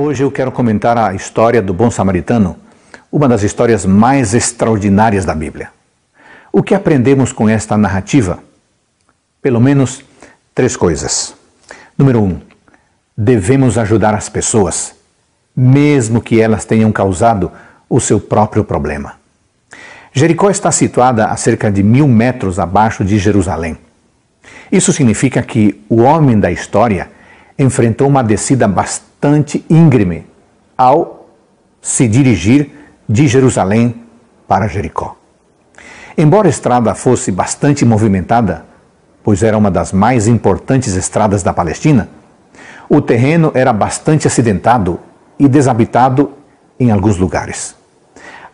Hoje eu quero comentar a história do bom samaritano, uma das histórias mais extraordinárias da Bíblia. O que aprendemos com esta narrativa? Pelo menos três coisas. Número um, devemos ajudar as pessoas, mesmo que elas tenham causado o seu próprio problema. Jericó está situada a cerca de mil metros abaixo de Jerusalém. Isso significa que o homem da história enfrentou uma descida bastante bastante íngreme ao se dirigir de Jerusalém para Jericó. Embora a estrada fosse bastante movimentada, pois era uma das mais importantes estradas da Palestina, o terreno era bastante acidentado e desabitado em alguns lugares.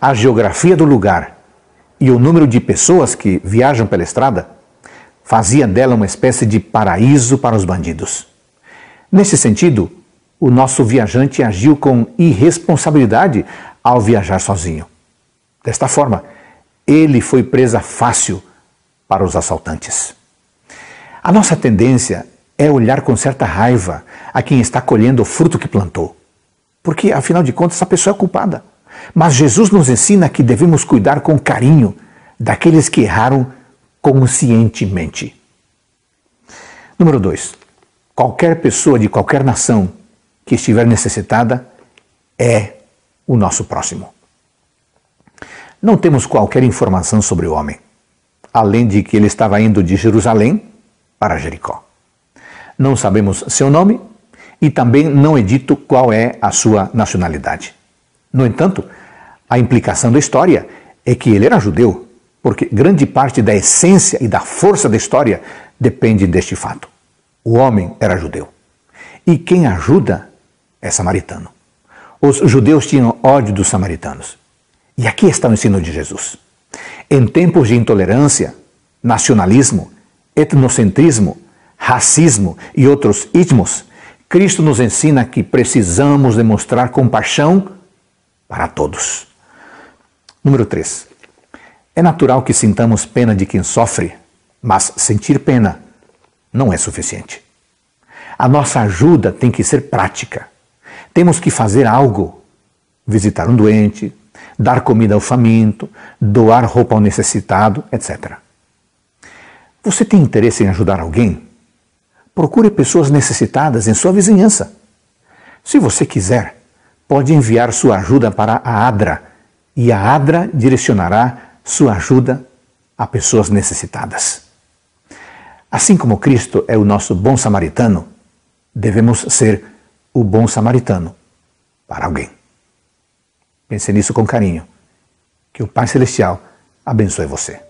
A geografia do lugar e o número de pessoas que viajam pela estrada fazia dela uma espécie de paraíso para os bandidos. Nesse sentido, o nosso viajante agiu com irresponsabilidade ao viajar sozinho. Desta forma, ele foi presa fácil para os assaltantes. A nossa tendência é olhar com certa raiva a quem está colhendo o fruto que plantou, porque afinal de contas a pessoa é culpada. Mas Jesus nos ensina que devemos cuidar com carinho daqueles que erraram conscientemente. Número 2. Qualquer pessoa de qualquer nação que estiver necessitada é o nosso próximo. Não temos qualquer informação sobre o homem, além de que ele estava indo de Jerusalém para Jericó. Não sabemos seu nome e também não é dito qual é a sua nacionalidade. No entanto, a implicação da história é que ele era judeu, porque grande parte da essência e da força da história depende deste fato. O homem era judeu. E quem ajuda é samaritano. Os judeus tinham ódio dos samaritanos. E aqui está o ensino de Jesus. Em tempos de intolerância, nacionalismo, etnocentrismo, racismo e outros itmos, Cristo nos ensina que precisamos demonstrar compaixão para todos. Número 3. É natural que sintamos pena de quem sofre, mas sentir pena não é suficiente. A nossa ajuda tem que ser prática. Temos que fazer algo: visitar um doente, dar comida ao faminto, doar roupa ao necessitado, etc. Você tem interesse em ajudar alguém? Procure pessoas necessitadas em sua vizinhança. Se você quiser, pode enviar sua ajuda para a ADRA e a ADRA direcionará sua ajuda a pessoas necessitadas. Assim como Cristo é o nosso bom samaritano, devemos ser o bom samaritano para alguém. Pense nisso com carinho. Que o Pai Celestial abençoe você.